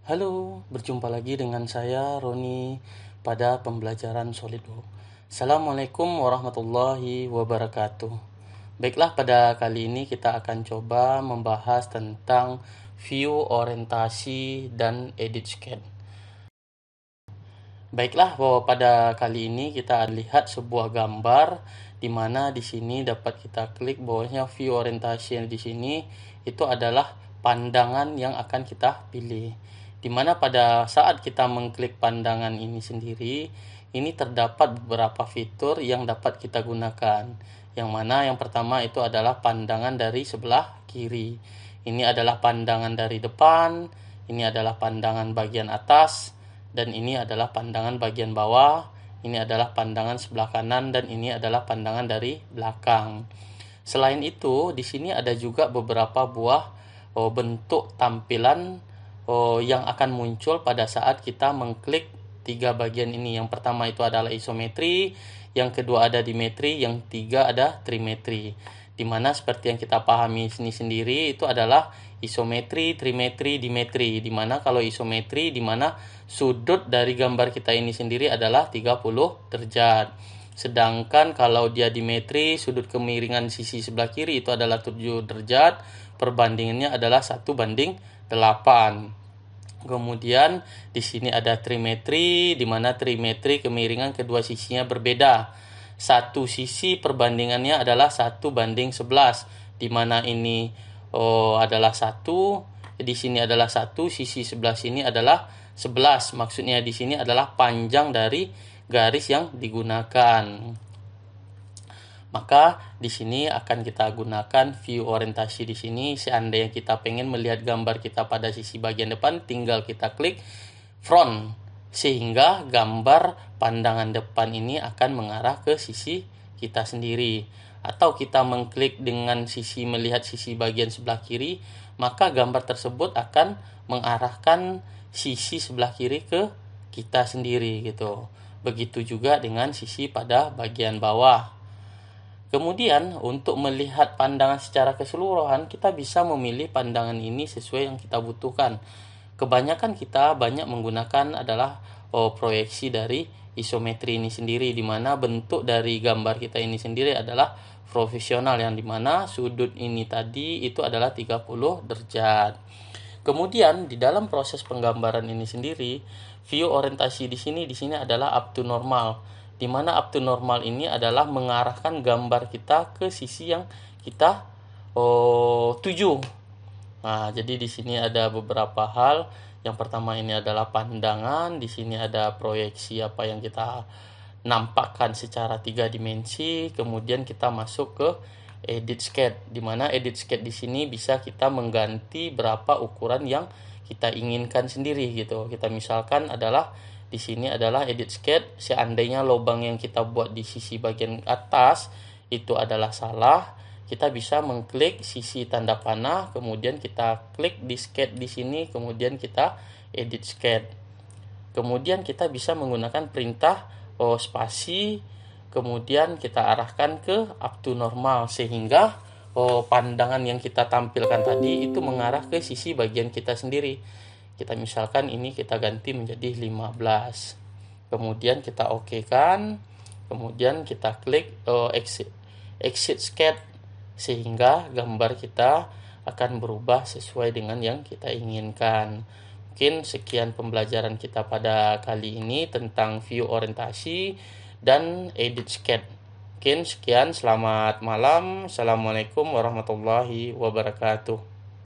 Halo, berjumpa lagi dengan saya Roni pada pembelajaran SolidWorks. Assalamualaikum warahmatullahi wabarakatuh. Baiklah, pada kali ini kita akan coba membahas tentang view orientasi dan edit scan. Baiklah, bahwa pada kali ini kita lihat sebuah gambar di mana di sini dapat kita klik bahwasanya view orientasi yang di sini itu adalah pandangan yang akan kita pilih. Dimana pada saat kita mengklik pandangan ini sendiri, ini terdapat beberapa fitur yang dapat kita gunakan. Yang mana yang pertama itu adalah pandangan dari sebelah kiri. Ini adalah pandangan dari depan, ini adalah pandangan bagian atas, dan ini adalah pandangan bagian bawah, ini adalah pandangan sebelah kanan, dan ini adalah pandangan dari belakang. Selain itu, di sini ada juga beberapa buah oh, bentuk tampilan oh, yang akan muncul pada saat kita mengklik tiga bagian ini. Yang pertama itu adalah isometri, yang kedua ada dimetri, yang tiga ada trimetri. Dimana seperti yang kita pahami sini sendiri itu adalah isometri, trimetri, dimetri. Dimana kalau isometri, dimana sudut dari gambar kita ini sendiri adalah 30 derajat. Sedangkan kalau dia dimetri, sudut kemiringan sisi sebelah kiri itu adalah 7 derajat, perbandingannya adalah satu banding 8. Kemudian di sini ada trimetri, di mana trimetri kemiringan kedua sisinya berbeda. Satu sisi perbandingannya adalah satu banding 11, di mana ini oh, adalah satu di sini adalah satu sisi sebelah sini adalah 11. Maksudnya di sini adalah panjang dari garis yang digunakan. Maka di sini akan kita gunakan view orientasi di sini. Seandainya kita pengen melihat gambar kita pada sisi bagian depan, tinggal kita klik front sehingga gambar pandangan depan ini akan mengarah ke sisi kita sendiri. Atau kita mengklik dengan sisi melihat sisi bagian sebelah kiri, maka gambar tersebut akan mengarahkan sisi sebelah kiri ke kita sendiri gitu. Begitu juga dengan sisi pada bagian bawah. Kemudian, untuk melihat pandangan secara keseluruhan, kita bisa memilih pandangan ini sesuai yang kita butuhkan. Kebanyakan kita banyak menggunakan adalah oh, proyeksi dari isometri ini sendiri, di mana bentuk dari gambar kita ini sendiri adalah profesional, yang di mana sudut ini tadi itu adalah 30 derajat. Kemudian di dalam proses penggambaran ini sendiri, view orientasi di sini di sini adalah up to normal di mana normal ini adalah mengarahkan gambar kita ke sisi yang kita oh, tuju. Nah, jadi di sini ada beberapa hal. Yang pertama ini adalah pandangan, di sini ada proyeksi apa yang kita nampakkan secara tiga dimensi, kemudian kita masuk ke edit sketch di mana edit sketch di sini bisa kita mengganti berapa ukuran yang kita inginkan sendiri gitu. Kita misalkan adalah di sini adalah edit sketch seandainya lubang yang kita buat di sisi bagian atas itu adalah salah kita bisa mengklik sisi tanda panah kemudian kita klik di sketch di sini kemudian kita edit sketch kemudian kita bisa menggunakan perintah oh, spasi kemudian kita arahkan ke up to normal sehingga oh, pandangan yang kita tampilkan tadi itu mengarah ke sisi bagian kita sendiri kita misalkan ini kita ganti menjadi 15 kemudian kita oke OK kan kemudian kita klik uh, exit exit sketch sehingga gambar kita akan berubah sesuai dengan yang kita inginkan mungkin sekian pembelajaran kita pada kali ini tentang view orientasi dan edit sketch mungkin sekian selamat malam assalamualaikum warahmatullahi wabarakatuh